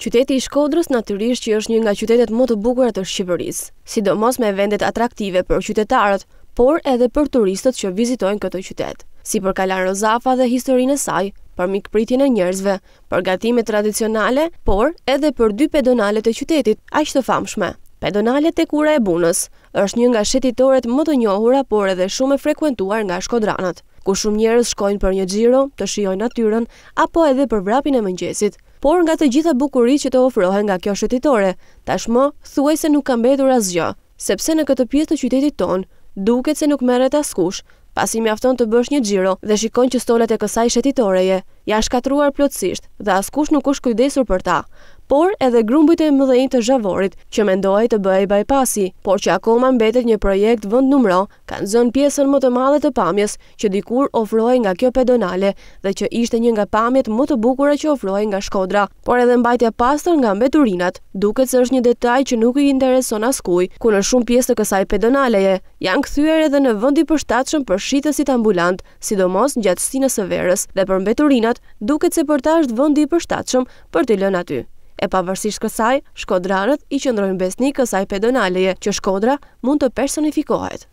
Qyteti i Shkodrës natyrisht që është një nga qytetet më të bukura të Shqipërisë, sidomos me vendet atraktive për qytetarët, por edhe për turistët që vizitojnë këtë qytet. Si për Kalan Rozafa dhe historinë e saj, për mikpritjen e njerëzve, për gatimet tradicionale, por edhe për dy pedonale të qytetit, aq të famshme. Pedonale tek ura e Bunës është një nga shetitoret më të njohura, por edhe shumë e frekuentuar nga shkodranët, ku shumë njerëz shkojnë për një xhiro, të shijojnë natyrën apo edhe për vrapin e mëngjesit por nga të gjitha bukurit që të ofrohen nga kjo shëtitore, tashmo thuaj se nuk kam bedur asgjë, sepse në këtë pjesë të qytetit ton, duket se nuk meret askush, pasi mjafton të bësh një gjiro dhe shikon që stolet e kësaj shëtitoreje ja shkatruar plotësisht dhe askush nuk është kujdesur për ta, por edhe grumbujt e mëdhenj të zhavorit që mendohet të bëjë bajpasi, por që akoma mbetet një projekt vënd numro, kanë zën pjesën më të madhe të pamjes që dikur ofroj nga kjo pedonale dhe që ishte një nga pamjet më të bukura që ofroj nga shkodra, por edhe mbajtja pastër nga mbeturinat, duket se është një detaj që nuk i intereson askuj, ku në shumë pjesë të kësaj pedonaleje, janë këthyre edhe në vëndi përshtatëshëm për shqitesit ambulant, sidomos në verës dhe për mbeturinat duket se përta është vëndi i përshtatëshëm për të lënë aty. E pavarësisht kësaj, Shkodranët i qëndrojnë besni kësaj pedonaleje që Shkodra mund të personifikohet.